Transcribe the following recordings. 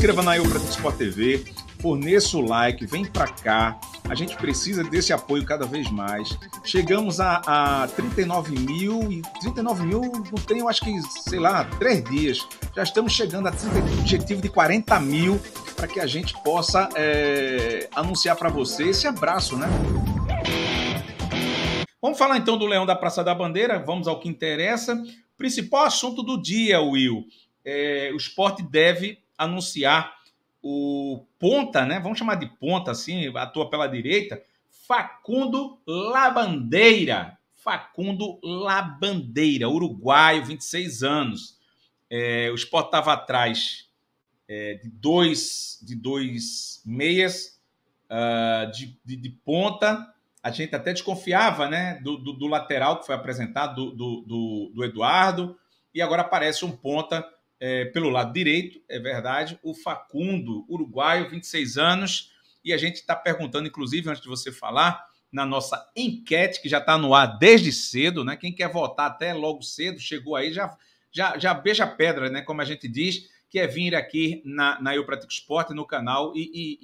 inscreva na Eu para TV, forneça o like, vem para cá. A gente precisa desse apoio cada vez mais. Chegamos a, a 39 mil e 39 mil não tem, eu acho que, sei lá, três dias. Já estamos chegando a objetivo de 40 mil para que a gente possa é, anunciar para você esse abraço, né? Vamos falar então do Leão da Praça da Bandeira, vamos ao que interessa. Principal assunto do dia, Will. É, o esporte deve anunciar o ponta, né? Vamos chamar de ponta assim, atua pela direita, Facundo Labandeira. Facundo Labandeira, uruguaio, 26 anos. É, o Sport estava atrás é, de, dois, de dois meias, uh, de, de, de, ponta. A gente até desconfiava né, do, do, do lateral que foi apresentado, do, do, do Eduardo. E agora aparece um ponta é, pelo lado direito, é verdade, o Facundo, uruguaio, 26 anos, e a gente está perguntando, inclusive, antes de você falar, na nossa enquete, que já está no ar desde cedo, né? Quem quer votar até logo cedo, chegou aí, já, já, já beija a pedra, né? Como a gente diz, que é vir aqui na, na Eu Pratico Esporte, no canal, e, e,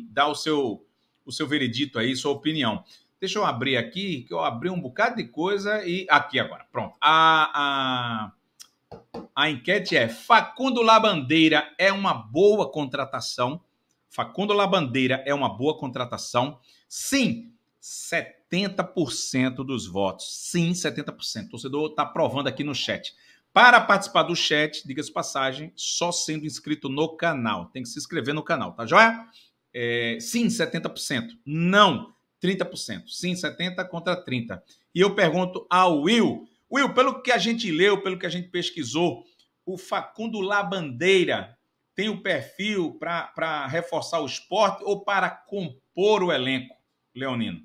e dar o seu, o seu veredito aí, sua opinião. Deixa eu abrir aqui, que eu abri um bocado de coisa e. Aqui agora, pronto. A. a a enquete é: Facundo Labandeira é uma boa contratação? Facundo Labandeira é uma boa contratação? Sim, 70% dos votos. Sim, 70%. O torcedor está provando aqui no chat. Para participar do chat, diga-se passagem, só sendo inscrito no canal. Tem que se inscrever no canal, tá joia? É, sim, 70%. Não, 30%. Sim, 70% contra 30%. E eu pergunto ao Will. Will, pelo que a gente leu, pelo que a gente pesquisou, o Facundo Labandeira tem o perfil para reforçar o esporte ou para compor o elenco, Leonino?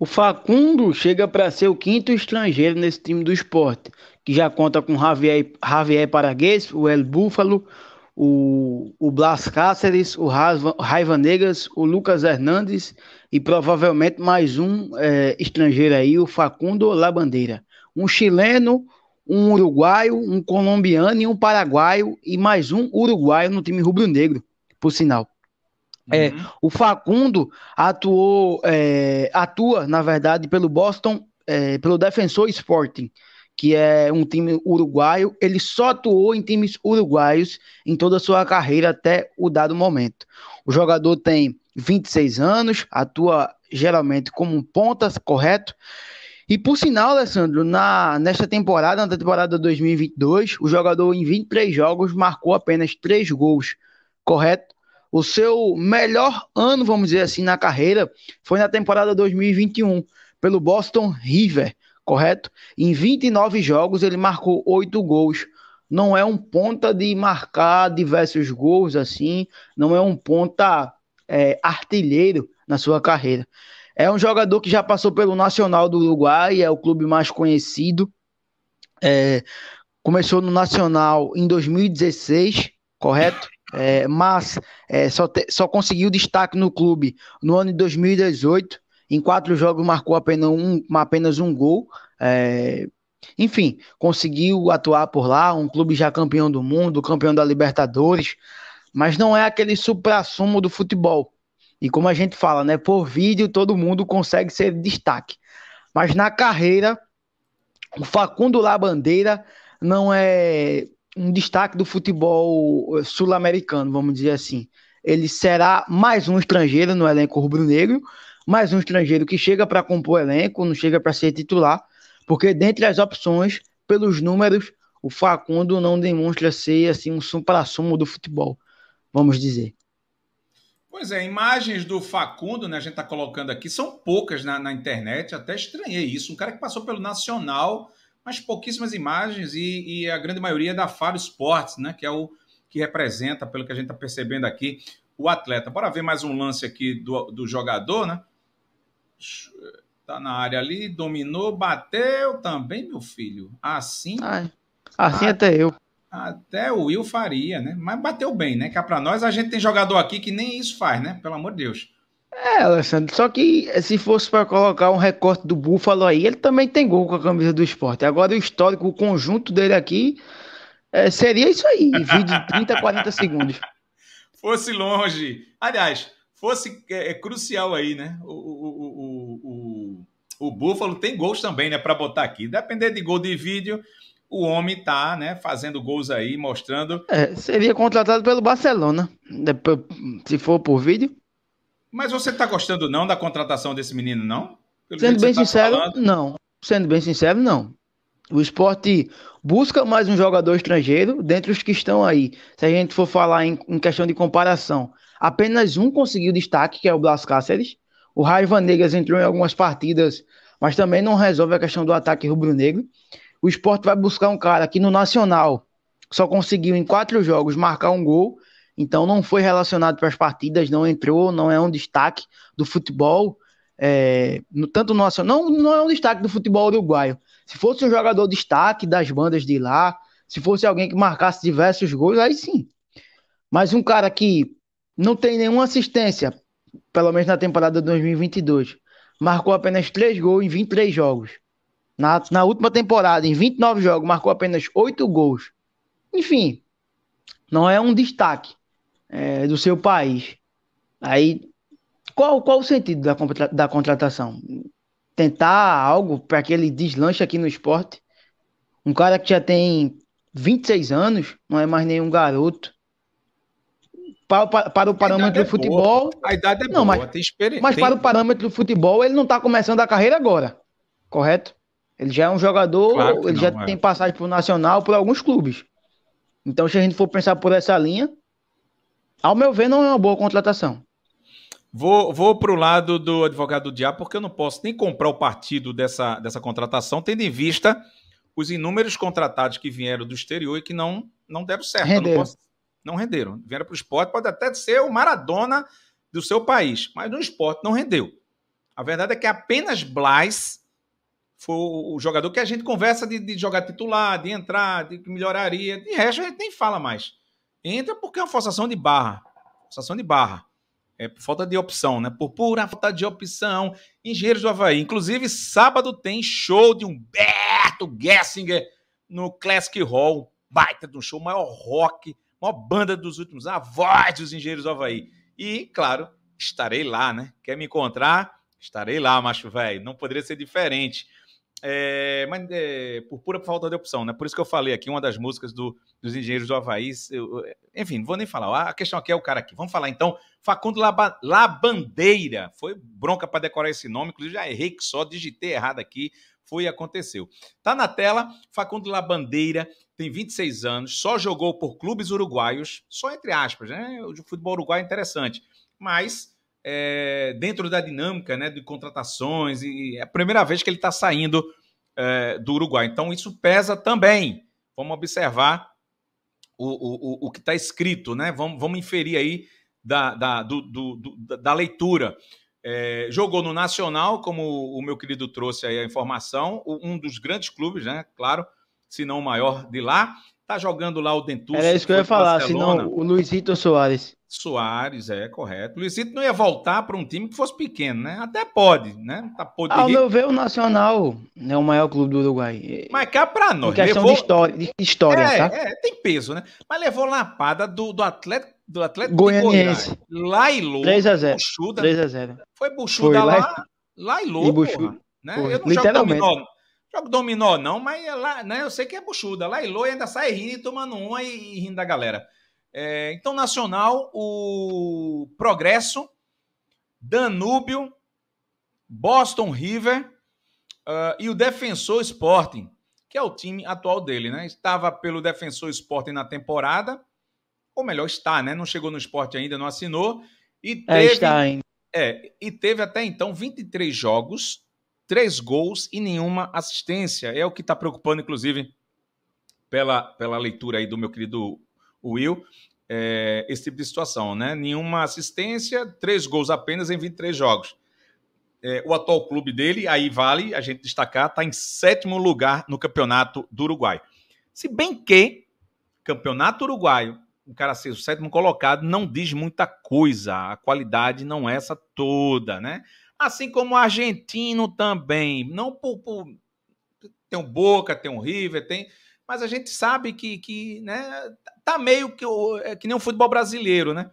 O Facundo chega para ser o quinto estrangeiro nesse time do esporte, que já conta com Javier, Javier Paraguês, o El Búfalo, o, o Blas Cáceres, o Raiva Negras, o Lucas Hernandes e provavelmente mais um é, estrangeiro aí, o Facundo Labandeira. Um chileno, um uruguaio, um colombiano e um paraguaio e mais um uruguaio no time rubro-negro, por sinal. É, uhum. o Facundo atuou, é, atua, na verdade, pelo Boston, é, pelo Defensor Sporting que é um time uruguaio. Ele só atuou em times uruguaios em toda a sua carreira até o dado momento. O jogador tem 26 anos, atua geralmente como um ponta, correto? E por sinal, Alessandro, na, nesta temporada, na temporada 2022, o jogador em 23 jogos marcou apenas 3 gols, correto? O seu melhor ano, vamos dizer assim, na carreira foi na temporada 2021, pelo Boston River, correto? Em 29 jogos ele marcou 8 gols. Não é um ponta de marcar diversos gols assim, não é um ponta é, artilheiro na sua carreira. É um jogador que já passou pelo Nacional do Uruguai, é o clube mais conhecido. É, começou no Nacional em 2016, correto? É, mas é, só, te, só conseguiu destaque no clube no ano de 2018, em quatro jogos marcou apenas um, apenas um gol. É... Enfim, conseguiu atuar por lá, um clube já campeão do mundo, campeão da Libertadores, mas não é aquele supra-sumo do futebol. E como a gente fala, né, por vídeo todo mundo consegue ser destaque. Mas na carreira, o Facundo Labandeira não é um destaque do futebol eh, sul-americano, vamos dizer assim. Ele será mais um estrangeiro no elenco rubro-negro, mais um estrangeiro que chega para compor elenco, não chega para ser titular, porque dentre as opções, pelos números, o Facundo não demonstra ser assim um supra-sumo do futebol, vamos dizer. Pois é, imagens do Facundo, né? A gente está colocando aqui, são poucas na, na, internet, até estranhei isso. Um cara que passou pelo Nacional, mas pouquíssimas imagens, e, e a grande maioria é da Faro Sports, né? Que é o que representa, pelo que a gente está percebendo aqui, o atleta. Bora ver mais um lance aqui do, do jogador, né? tá na área ali, dominou, bateu também, meu filho. Assim. Ai, assim a, até eu. Até o Will faria, né? Mas bateu bem, né? Que é pra nós a gente tem jogador aqui que nem isso faz, né? Pelo amor de Deus. É, Alessandro, só que eh, se fosse para colocar um recorte do Búfalo aí, ele também tem gol com a camisa do esporte. Agora o histórico, o conjunto dele aqui, é, seria isso aí, vídeo de 30, 40 segundos. Fosse longe. Aliás, fosse é, é, crucial aí, né? O, o, o, o, o búfalo tem gols também, né? Para botar aqui. Depender de gol de vídeo, o homem tá, né? Fazendo gols aí, mostrando. É, seria contratado pelo Barcelona, né, se for por vídeo. Mas você tá gostando não da contratação desse menino, não? Pelo Sendo bem tá sincero, não. Sendo bem sincero, não. O esporte busca mais um jogador estrangeiro dentre os que estão aí. Se a gente for falar em, em questão de comparação, Apenas um conseguiu destaque, que é o Blas Cáceres. O Raiva Negras entrou em algumas partidas, mas também não resolve a questão do ataque rubro-negro. O esporte vai buscar um cara que no Nacional só conseguiu em quatro jogos marcar um gol, então não foi relacionado para as partidas, não entrou, não é um destaque do futebol. É, no, tanto no Nacional, não, não é um destaque do futebol uruguaio. Se fosse um jogador destaque das bandas de lá, se fosse alguém que marcasse diversos gols, aí sim. Mas um cara que não tem nenhuma assistência, pelo menos na temporada 2022. Marcou apenas 3 gols em 23 jogos. Na, na última temporada, em 29 jogos, marcou apenas 8 gols. Enfim, não é um destaque é, do seu país. Aí, qual, qual o sentido da, contra, da contratação? Tentar algo para que ele deslanche aqui no esporte? Um cara que já tem 26 anos, não é mais nenhum garoto. Para, para, para o parâmetro é do futebol. a idade é não, boa, mas, tem experiência. Mas para o parâmetro do futebol, ele não está começando a carreira agora, correto? Ele já é um jogador, claro ele não, já é. tem passagem para o Nacional, por alguns clubes. Então, se a gente for pensar por essa linha, ao meu ver, não é uma boa contratação. Vou, vou para o lado do advogado do diabo, porque eu não posso nem comprar o partido dessa, dessa contratação, tendo em vista os inúmeros contratados que vieram do exterior e que não, não deram certo. Eu não, posso, não renderam. Vieram para o esporte, pode até ser o Maradona do seu país, mas no esporte não rendeu. A verdade é que apenas Blas foi o jogador que a gente conversa de, de jogar titular, de entrar, de que melhoraria. De resto, a gente nem fala mais. Entra porque é uma forçação de barra. Forçação de barra. É por falta de opção, né? Por pura falta de opção. Engenheiros do Havaí. Inclusive, sábado tem show de Humberto Gessinger no Classic Hall. Baita de um show, maior rock maior banda dos últimos a voz dos engenheiros do Havaí. E, claro, estarei lá, né? Quer me encontrar? Estarei lá, macho velho. Não poderia ser diferente. É, mas é, por pura falta de opção, né? Por isso que eu falei aqui, uma das músicas do, dos engenheiros do Havaí. Eu, enfim, não vou nem falar. A questão aqui é o cara aqui. Vamos falar então. Facundo Laba, Labandeira. Foi bronca para decorar esse nome. Inclusive, já errei que só digitei errado aqui. Foi e aconteceu. Tá na tela, Facundo Labandeira, tem 26 anos, só jogou por clubes uruguaios, só entre aspas, né? O futebol uruguaio é interessante, mas é, dentro da dinâmica né, de contratações, e é a primeira vez que ele está saindo é, do Uruguai. Então isso pesa também. Vamos observar o, o, o que está escrito, né? Vamos, vamos inferir aí da, da, do, do, do, da leitura. É, jogou no Nacional, como o meu querido trouxe aí a informação, um dos grandes clubes, né? Claro, se não maior, de lá. Tá jogando lá o Dentuço. Era isso que eu ia falar, se senão o Luizito Soares. Soares, é correto. Luizito não ia voltar para um time que fosse pequeno, né? Até pode, né? Tá pode Ao ah, meu ver, o Nacional é o maior clube do Uruguai. Mas cá para nós. Em questão levou... de história, de história é, tá? É, tem peso, né? Mas levou lapada do, do Atlético do Atlético Goianiense. De Lailô. 3x0. Buxuda. 3 a 0 Foi Buxuda Foi, lá. e Buchu... né? Eu não Literalmente. jogo dominó dominó não, mas é lá, né, eu sei que é buchuda. Lá e ainda sai rindo, tomando uma e, e rindo da galera. É, então, Nacional, o Progresso, Danúbio, Boston River uh, e o Defensor Sporting, que é o time atual dele, né? Estava pelo Defensor Sporting na temporada, ou melhor, está, né? Não chegou no esporte ainda, não assinou. E é, teve, é, está ainda. É, e teve até então 23 jogos, três gols e nenhuma assistência. É o que está preocupando, inclusive, pela, pela leitura aí do meu querido Will, é, esse tipo de situação, né? Nenhuma assistência, três gols apenas em 23 jogos. É, o atual clube dele, aí vale a gente destacar, está em sétimo lugar no campeonato do Uruguai. Se bem que campeonato uruguaio, o cara ser o sétimo colocado não diz muita coisa, a qualidade não é essa toda, né? assim como o argentino também. Não por, por, tem um Boca, tem um River, tem, mas a gente sabe que, que né, tá meio que, é que nem o futebol brasileiro, né?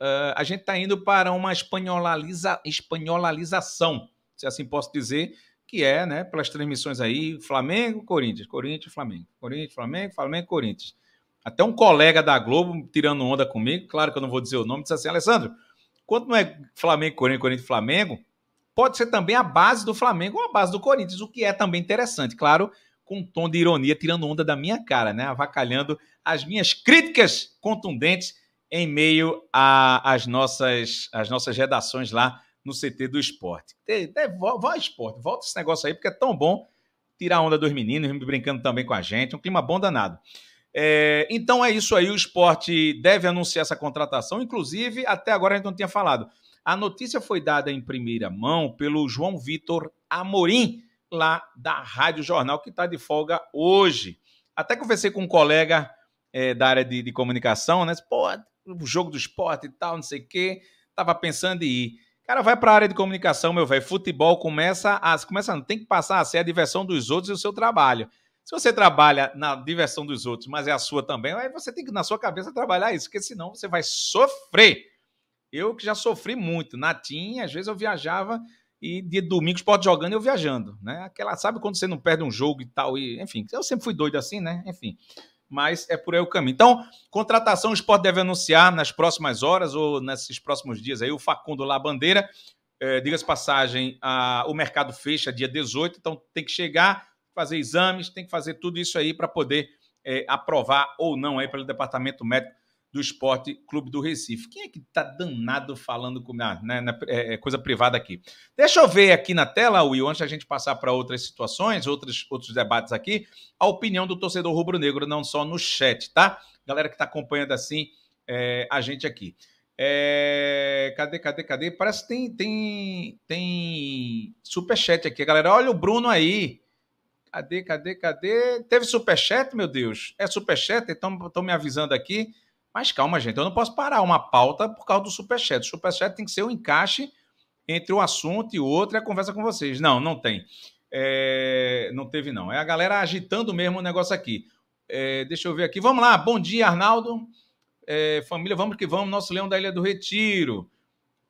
Uh, a gente está indo para uma espanholaliza, espanholalização, se assim posso dizer, que é, né, pelas transmissões aí, Flamengo, Corinthians, Corinthians, Flamengo, Corinthians, Flamengo, Flamengo, Corinthians. Até um colega da Globo, tirando onda comigo, claro que eu não vou dizer o nome, disse assim, Alessandro, quando não é Flamengo, Corinthians, Corinthians, Flamengo, pode ser também a base do Flamengo ou a base do Corinthians, o que é também interessante, claro, com um tom de ironia, tirando onda da minha cara, né? Avacalhando as minhas críticas contundentes em meio às nossas, as nossas redações lá no CT do esporte. Vá esporte, volta esse negócio aí, porque é tão bom tirar onda dos meninos, brincando também com a gente, um clima bom danado. É, então é isso aí, o esporte deve anunciar essa contratação, inclusive até agora a gente não tinha falado. A notícia foi dada em primeira mão pelo João Vitor Amorim, lá da Rádio Jornal, que está de folga hoje. Até conversei com um colega é, da área de, de comunicação, né? Pô, o jogo do esporte e tal, não sei o quê. Tava pensando em ir. Cara, vai para a área de comunicação, meu velho. Futebol começa a. Começa, não, tem que passar a ser a diversão dos outros e o seu trabalho. Se você trabalha na diversão dos outros, mas é a sua também, aí você tem que, na sua cabeça, trabalhar isso, porque senão você vai sofrer. Eu que já sofri muito. Na TIM, às vezes eu viajava e de domingo esporte jogando eu viajando, né? Aquela, sabe quando você não perde um jogo e tal, e enfim, eu sempre fui doido assim, né? Enfim, mas é por aí o caminho. Então, contratação, o esporte deve anunciar nas próximas horas ou nesses próximos dias aí o Facundo lá, bandeira. É, Diga-se passagem, a, o mercado fecha dia 18, então tem que chegar, fazer exames, tem que fazer tudo isso aí para poder é, aprovar ou não aí pelo departamento médico do Esporte Clube do Recife. Quem é que tá danado falando com ah, né, na, é, é coisa privada aqui? Deixa eu ver aqui na tela, Will, antes da gente passar para outras situações, outros, outros debates aqui, a opinião do torcedor rubro-negro, não só no chat, tá? Galera que está acompanhando assim é, a gente aqui. É, cadê, cadê, cadê? Parece que tem, tem, tem superchat aqui, galera. Olha o Bruno aí. Cadê, cadê, cadê? Teve superchat, meu Deus? É superchat? estão me avisando aqui. Mas calma, gente, eu não posso parar uma pauta por causa do superchat. O superchat tem que ser o um encaixe entre o assunto e outro e a conversa com vocês. Não, não tem. É, não teve, não. É a galera agitando mesmo o negócio aqui. É, deixa eu ver aqui. Vamos lá. Bom dia, Arnaldo. É, família, vamos que vamos. Nosso leão da Ilha do Retiro.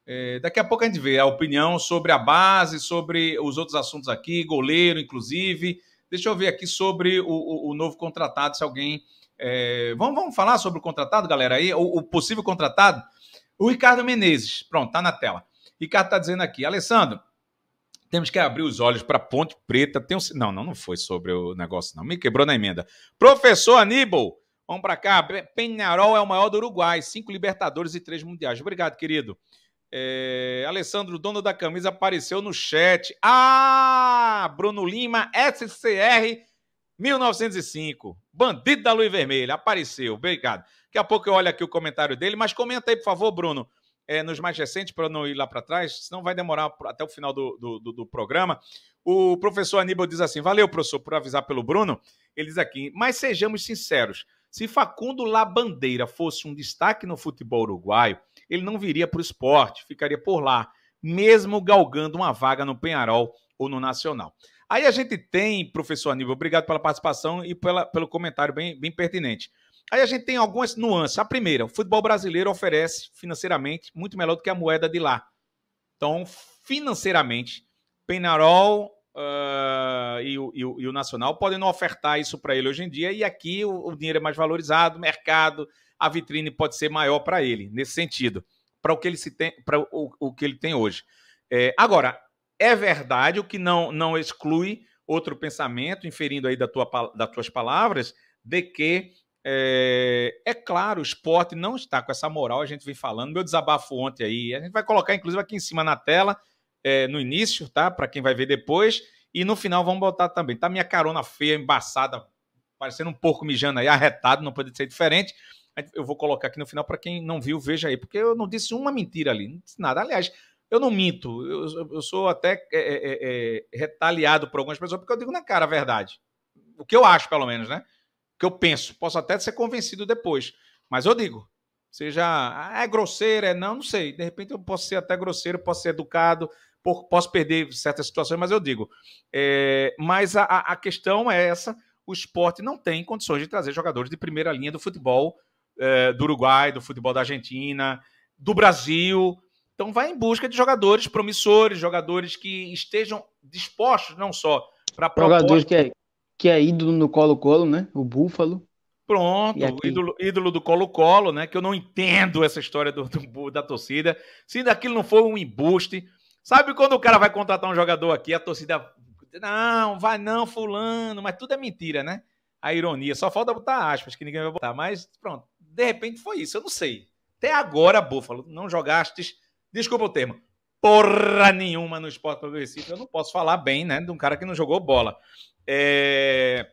É, daqui a pouco a gente vê a opinião sobre a base, sobre os outros assuntos aqui, goleiro, inclusive. Deixa eu ver aqui sobre o, o, o novo contratado, se alguém é, vamos, vamos falar sobre o contratado, galera, aí, o, o possível contratado. O Ricardo Menezes, pronto, tá na tela. Ricardo está dizendo aqui, Alessandro, temos que abrir os olhos para Ponte Preta. Tem um... Não, não, não foi sobre o negócio, não. Me quebrou na emenda. Professor Aníbal, vamos para cá. Penharol é o maior do Uruguai, cinco Libertadores e três Mundiais. Obrigado, querido. É... Alessandro, dono da camisa, apareceu no chat. Ah, Bruno Lima, SCR 1905, Bandido da Luz Vermelha, apareceu, obrigado. Daqui a pouco eu olho aqui o comentário dele, mas comenta aí, por favor, Bruno, é, nos mais recentes, para eu não ir lá para trás, senão vai demorar até o final do, do, do, do programa. O professor Aníbal diz assim: valeu, professor, por avisar pelo Bruno. Ele diz aqui, mas sejamos sinceros: se Facundo Labandeira fosse um destaque no futebol uruguaio, ele não viria para o esporte, ficaria por lá, mesmo galgando uma vaga no Penharol ou no Nacional. Aí a gente tem, professor Aníbal, obrigado pela participação e pela, pelo comentário bem, bem pertinente. Aí a gente tem algumas nuances. A primeira, o futebol brasileiro oferece financeiramente muito melhor do que a moeda de lá. Então, financeiramente, Penarol uh, e, o, e, o, e, o, Nacional podem não ofertar isso para ele hoje em dia, e aqui o, o, dinheiro é mais valorizado, o mercado, a vitrine pode ser maior para ele, nesse sentido, para o que ele se tem, para o, que ele tem hoje. É, agora, é verdade, o que não, não exclui outro pensamento, inferindo aí da tua, das tuas palavras, de que é, é, claro, o esporte não está com essa moral, a gente vem falando. Meu desabafo ontem aí, a gente vai colocar inclusive aqui em cima na tela, é, no início, tá? Para quem vai ver depois. E no final vamos botar também. Tá minha carona feia, embaçada, parecendo um porco mijando aí, arretado, não pode ser diferente. Eu vou colocar aqui no final para quem não viu, veja aí, porque eu não disse uma mentira ali, não disse nada. Aliás, eu não minto, eu, eu sou até é é, é, é, retaliado por algumas pessoas, porque eu digo na cara a verdade. O que eu acho, pelo menos, né? O que eu penso. Posso até ser convencido depois, mas eu digo. Seja, ah, é grosseiro, é não, não sei. De repente eu posso ser até grosseiro, posso ser educado, posso perder certas situações, mas eu digo. É, mas a, a, questão é essa: o esporte não tem condições de trazer jogadores de primeira linha do futebol é, do Uruguai, do futebol da Argentina, do Brasil, então vai em busca de jogadores promissores, jogadores que estejam dispostos não só para jogadores que é, que é ídolo no Colo-Colo, né? O Búfalo. Pronto, ídolo, ídolo, do Colo-Colo, né? Que eu não entendo essa história do, do, da torcida. Se daquilo não for um embuste, sabe quando o cara vai contratar um jogador aqui, a torcida não, vai não, fulano, mas tudo é mentira, né? A ironia, só falta botar aspas que ninguém vai botar, mas pronto. De repente foi isso, eu não sei. Até agora, Búfalo, não jogastes desculpa o termo, porra nenhuma no Esporte Clube Eu não posso falar bem, né, de um cara que não jogou bola. É...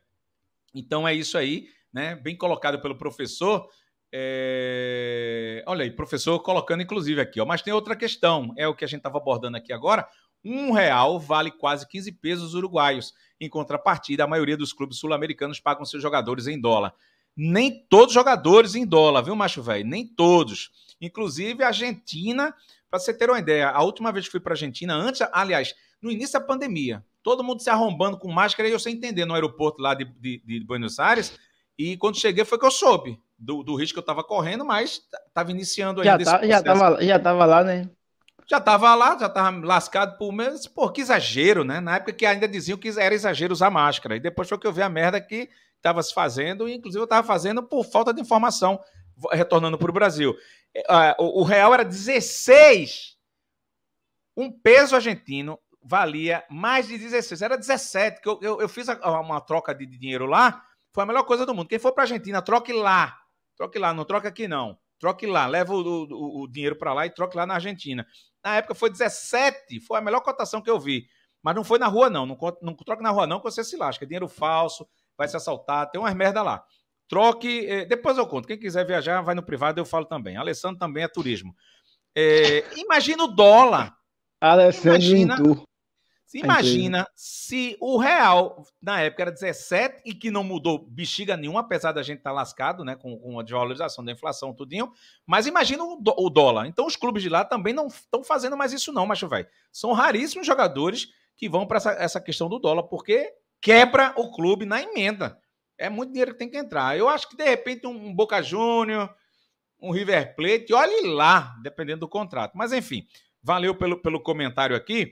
Então é isso aí, né? Bem colocado pelo professor. É... Olha aí, professor colocando inclusive aqui, ó. Mas tem outra questão, é o que a gente estava abordando aqui agora. Um real vale quase 15 pesos uruguaios. Em contrapartida, a maioria dos clubes sul-americanos pagam seus jogadores em dólar. Nem todos os jogadores em dólar, viu, macho velho? Nem todos. Inclusive, a Argentina para você ter uma ideia, a última vez que fui para a Argentina, antes, aliás, no início da pandemia, todo mundo se arrombando com máscara e eu sem entender no aeroporto lá de, de, de Buenos Aires. E quando cheguei foi que eu soube do, do risco que eu estava correndo, mas estava iniciando aí. já tá, Já estava já tava lá, né? Já estava lá, já estava lascado por menos. Pô, que exagero, né? Na época que ainda diziam que era exagero usar máscara. E depois foi que eu vi a merda que estava se fazendo, e inclusive eu estava fazendo por falta de informação, retornando para o Brasil. Uh, o, o real era 16. Um peso argentino valia mais de 16. Era 17, que eu, eu, eu fiz a, uma troca de, dinheiro lá. Foi a melhor coisa do mundo. Quem for para Argentina, troque lá. Troque lá, não troque aqui não. Troque lá, leva o, o, o dinheiro para lá e troque lá na Argentina. Na época foi 17, foi a melhor cotação que eu vi. Mas não foi na rua, não. Não, não troque na rua, não, que você se lasca. É dinheiro falso, vai se assaltar, tem umas merda lá. Troque. É, depois eu conto. Quem quiser viajar, vai no privado, eu falo também. Alessandro também é turismo. É, imagina o dólar. Alessandro imagina, se imagina se o real, na época, era 17 e que não mudou bexiga nenhuma, apesar da gente estar tá lascado, né? Com, com a desvalorização da inflação, tudinho. Mas imagina o, o dólar. Então os clubes de lá também não estão fazendo mais isso, não, macho, velho. São raríssimos jogadores que vão para essa, essa questão do dólar, porque quebra o clube na emenda. É muito dinheiro que tem que entrar. Eu acho que, de repente, um, Boca Júnior, um River Plate, olhe lá, dependendo do contrato. Mas, enfim, valeu pelo, pelo comentário aqui.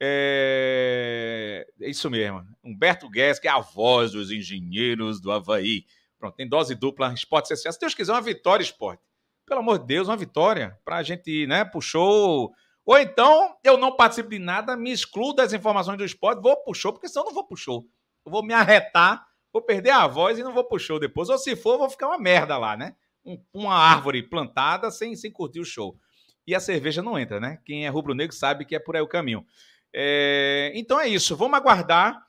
É... é isso mesmo. Humberto Guedes, que é a voz dos engenheiros do Havaí. Pronto, tem dose dupla, esporte CSA. Se Deus quiser, uma vitória, esporte. Pelo amor de Deus, uma vitória. Pra gente né, Puxou. Ou então, eu não participo de nada, me excluo das informações do esporte, vou puxou porque senão eu não vou puxou. Eu vou me arretar vou perder a voz e não vou pro show depois. Ou se for, vou ficar uma merda lá, né? Um, uma árvore plantada sem, sem curtir o show. E a cerveja não entra, né? Quem é rubro-negro sabe que é por aí o caminho. É, então é isso, vamos aguardar.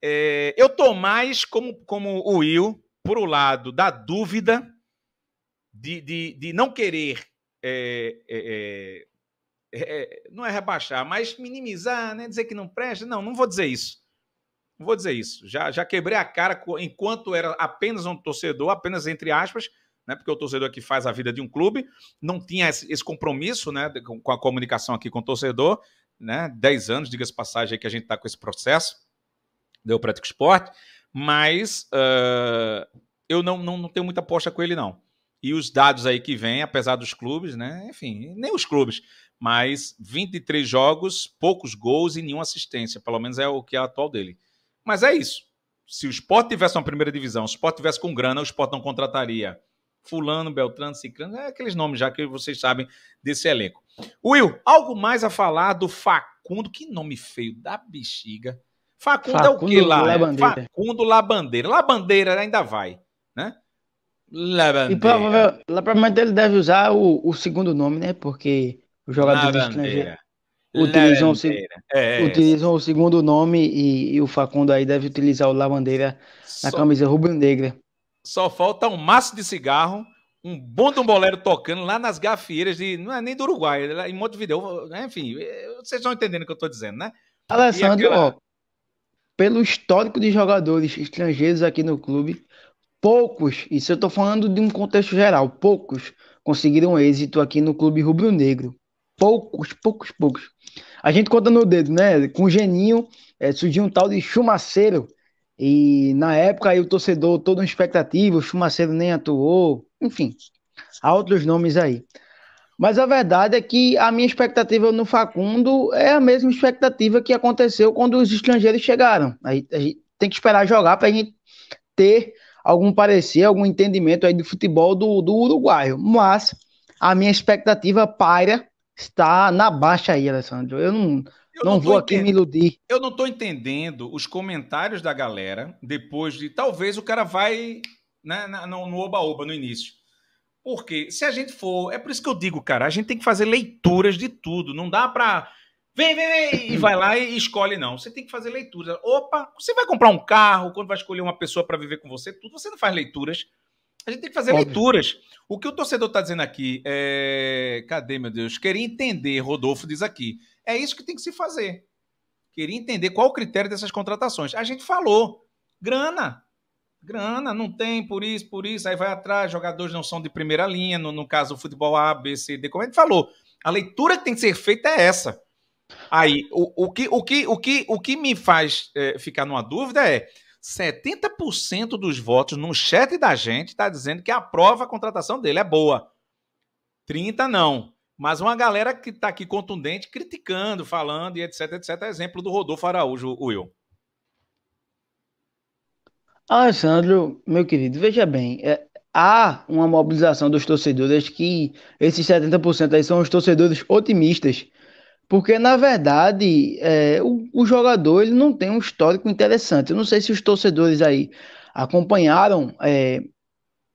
É, eu tô mais como, como o Will, por um lado da dúvida, de, de, de não querer. É, é, é, é, não é rebaixar, mas minimizar, né? dizer que não presta. Não, não vou dizer isso não vou dizer isso, já, já quebrei a cara enquanto era apenas um torcedor, apenas entre aspas, né, porque o torcedor é que faz a vida de um clube, não tinha esse, esse compromisso né, com a comunicação aqui com o torcedor, né, 10 anos, diga-se passagem, que a gente está com esse processo, deu Prático Esporte, mas uh, eu não, não, não tenho muita aposta com ele, não. E os dados aí que vêm, apesar dos clubes, né? Enfim, nem os clubes, mas 23 jogos, poucos gols e nenhuma assistência. Pelo menos é o que é atual dele. Mas é isso. Se o esporte tivesse uma primeira divisão, se o esporte tivesse com grana, o esporte não contrataria Fulano, Beltrano, Ciclano, é aqueles nomes já que vocês sabem desse elenco. Will, algo mais a falar do Facundo? Que nome feio da bexiga. Facundo, Facundo é o que lá? Labandeira. Facundo Labandeira. Labandeira ainda vai, né? Labandeira. E provavelmente, provavelmente ele deve usar o, o segundo nome, né? Porque o jogador Labandeira. estrangeiro. É, utilizam, o, é, é, utilizam o segundo nome e, e, o Facundo aí deve utilizar o Lavandeira na só, camisa rubro-negra. Só falta um maço de cigarro, um bom bolero tocando lá nas gafieiras de. Não é nem do Uruguai, em Montevideo. Enfim, eh, vocês estão entendendo o que eu estou dizendo, né? Alessandro, aquela... ó, pelo histórico de jogadores estrangeiros aqui no clube, poucos, isso eu estou falando de um contexto geral, poucos conseguiram êxito aqui no clube rubro-negro poucos, poucos, poucos. A gente conta no dedo, né? Com o Geninho, é, surgiu um tal de Chumaceiro, e na época aí o torcedor todo uma expectativa, o Chumaceiro nem atuou, enfim, há outros nomes aí. Mas a verdade é que a minha expectativa no Facundo é a mesma expectativa que aconteceu quando os estrangeiros chegaram. A gente, a gente tem que esperar jogar para a gente ter algum parecer, algum entendimento aí do futebol do, do uruguaio. Mas a minha expectativa paira está na baixa aí, Alessandro. Eu não, eu não, não vou aqui me iludir. Eu não estou entendendo os comentários da galera depois de. Talvez o cara vai né, no oba-oba no início. Porque se a gente for. É por isso que eu digo, cara, a gente tem que fazer leituras de tudo. Não dá para. Vem, vem, vem, e vai lá e escolhe, não. Você tem que fazer leituras. Opa, você vai comprar um carro, quando vai escolher uma pessoa para viver com você, tudo. Você não faz leituras a gente tem que fazer Óbvio. leituras. O que o torcedor está dizendo aqui é. Cadê, meu Deus? Queria entender, Rodolfo diz aqui. É isso que tem que se fazer. Queria entender qual o critério dessas contratações. A gente falou. Grana. Grana, não tem, por isso, por isso. Aí vai atrás, jogadores não são de primeira linha, no, no caso, o futebol A, B, C, D, como a gente falou. A leitura que tem que ser feita é essa. Aí, o, o, que, o, que, o, que, o que me faz é, ficar numa dúvida é 70% dos votos no chat da gente está dizendo que aprova a contratação dele, é boa. 30 não. Mas uma galera que está aqui contundente, criticando, falando e etc, etc. É exemplo do Rodolfo Araújo, Will. Alessandro, meu querido, veja bem, é, há uma mobilização dos torcedores que esses 70% aí são os torcedores otimistas porque, na verdade, é, o, o, jogador ele não tem um histórico interessante. Eu não sei se os torcedores aí acompanharam, é,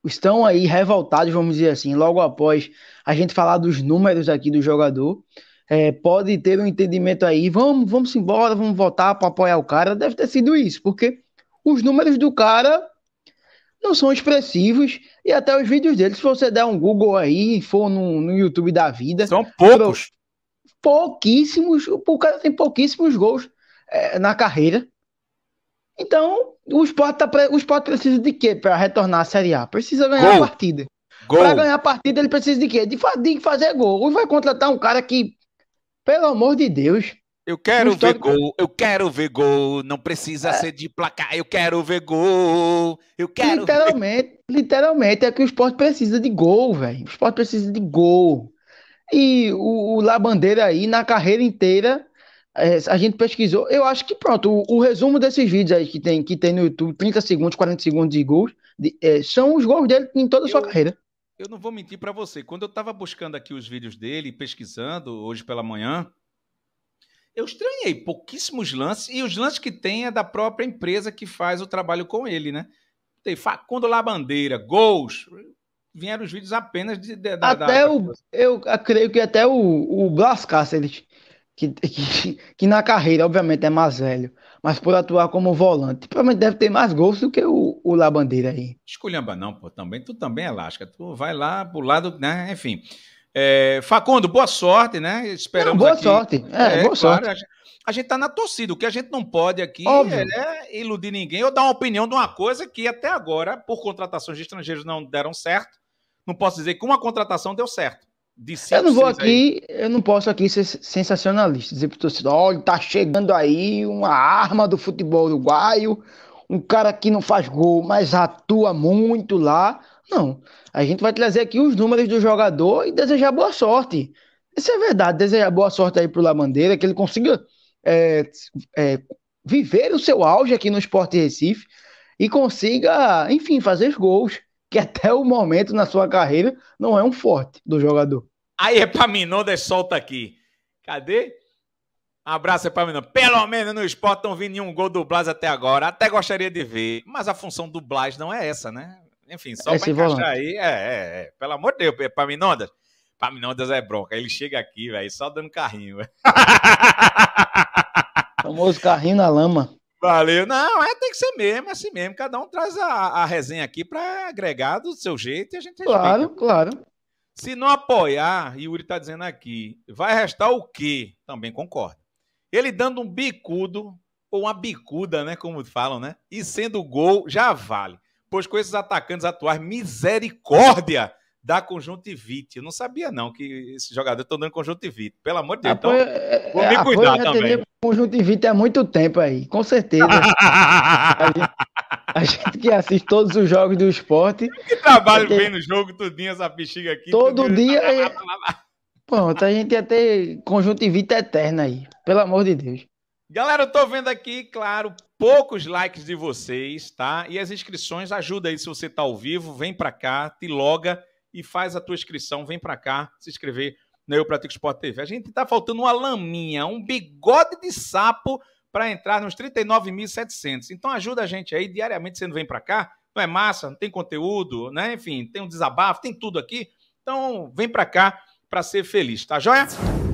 estão aí revoltados, vamos dizer assim, logo após a gente falar dos números aqui do jogador. É, pode ter um entendimento aí, vamos, vamos embora, vamos votar para apoiar o cara. Deve ter sido isso, porque os números do cara não são expressivos e até os vídeos dele, se você der um Google aí e for no, no YouTube da vida. São poucos. Pro pouquíssimos, o cara tem pouquíssimos gols é, na carreira. Então, o esporte, tá, o Sport precisa de quê para retornar à Série A? Precisa ganhar gol. a partida. Para ganhar a partida, ele precisa de quê? De, de fazer gol. Ou vai contratar um cara que, pelo amor de Deus. Eu quero ver gol, eu quero ver gol, não precisa é. ser de placar, eu quero ver gol, eu quero Literalmente, ver... literalmente, é que o esporte precisa de gol, velho, o esporte precisa de gol, e o, o Labandeira aí, na carreira inteira, é, a gente pesquisou. Eu acho que pronto, o, o, resumo desses vídeos aí que tem, que tem no YouTube, 30 segundos, 40 segundos de gols, de, é, são os gols dele em toda a eu, sua carreira. Eu não vou mentir para você. Quando eu estava buscando aqui os vídeos dele, pesquisando hoje pela manhã, eu estranhei pouquíssimos lances, e os lances que tem é da própria empresa que faz o trabalho com ele, né? Tem Facundo Labandeira, gols vieram os vídeos apenas de, de da, até da... o eu creio que até o, o Blas Cáceres que, que, que, na carreira obviamente é mais velho mas por atuar como volante provavelmente deve ter mais gols do que o, o Labandeira aí esculhamba não pô também tu também é lasca tu vai lá pro lado né enfim é, Facundo boa sorte né esperamos não, boa aqui. sorte é, é boa claro, sorte a gente, a gente tá na torcida, o que a gente não pode aqui Óbvio. é né, iludir ninguém ou dar uma opinião de uma coisa que até agora, por contratações de estrangeiros, não deram certo não posso dizer que uma contratação deu certo. Cinco, eu não vou aqui, aí. eu não posso aqui ser sensacionalista, dizer pro torcedor, olha, tá chegando aí uma arma do futebol uruguaio, um cara que não faz gol, mas atua muito lá. Não, a gente vai trazer aqui os números do jogador e desejar boa sorte. Isso é verdade, desejar boa sorte aí pro Lamandeira, que ele consiga é, é, viver o seu auge aqui no Sport Recife e consiga, enfim, fazer os gols que até o momento na sua carreira não é um forte do jogador. Aí é pra mim, não é solta aqui. Cadê? Abraço é pra mim, não. Pelo menos no esporte não vi nenhum gol do Blas até agora. Até gostaria de ver, mas a função do Blas não é essa, né? Enfim, só é Esse pra encaixar aí, é, é, é, Pelo amor de Deus, é Paminondas. Paminondas é bronca. Ele chega aqui, velho, só dando carrinho, velho. Famoso carrinho na lama. Valeu. Não, é, tem que ser mesmo, é assim mesmo. Cada um traz a, a resenha aqui para agregar do seu jeito e a gente respeita. Claro, claro. Se não apoiar, Yuri está dizendo aqui, vai restar o quê? Também concordo. Ele dando um bicudo, ou uma bicuda, né? Como falam, né? E sendo gol, já vale. Pois com esses atacantes atuais, misericórdia! da conjuntivite. Eu não sabia, não, que esses jogadores estão tá dando conjuntivite. Pelo amor de ah, Deus. Apoio, então, vou me é, é, ah, cuidar já é, também. e conjuntivite há muito tempo aí, com certeza. a, gente, que assiste todos os jogos do esporte. Que trabalho bem no jogo, tudinho, essa bexiga aqui. Todo dia. dia. Pronto, a gente ia ter conjuntivite eterna aí. Pelo amor de Deus. Galera, eu tô vendo aqui, claro, poucos likes de vocês, tá? E as inscrições ajuda aí se você tá ao vivo, vem para cá, te loga e faz a tua inscrição. Vem para cá se inscrever na Eu Pratico Sport TV. A gente está faltando uma laminha, um bigode de sapo para entrar nos 39.700. Então ajuda a gente aí diariamente, você não vem para cá, não é massa, não tem conteúdo, né? Enfim, tem um desabafo, tem tudo aqui. Então vem para cá para ser feliz, tá joia?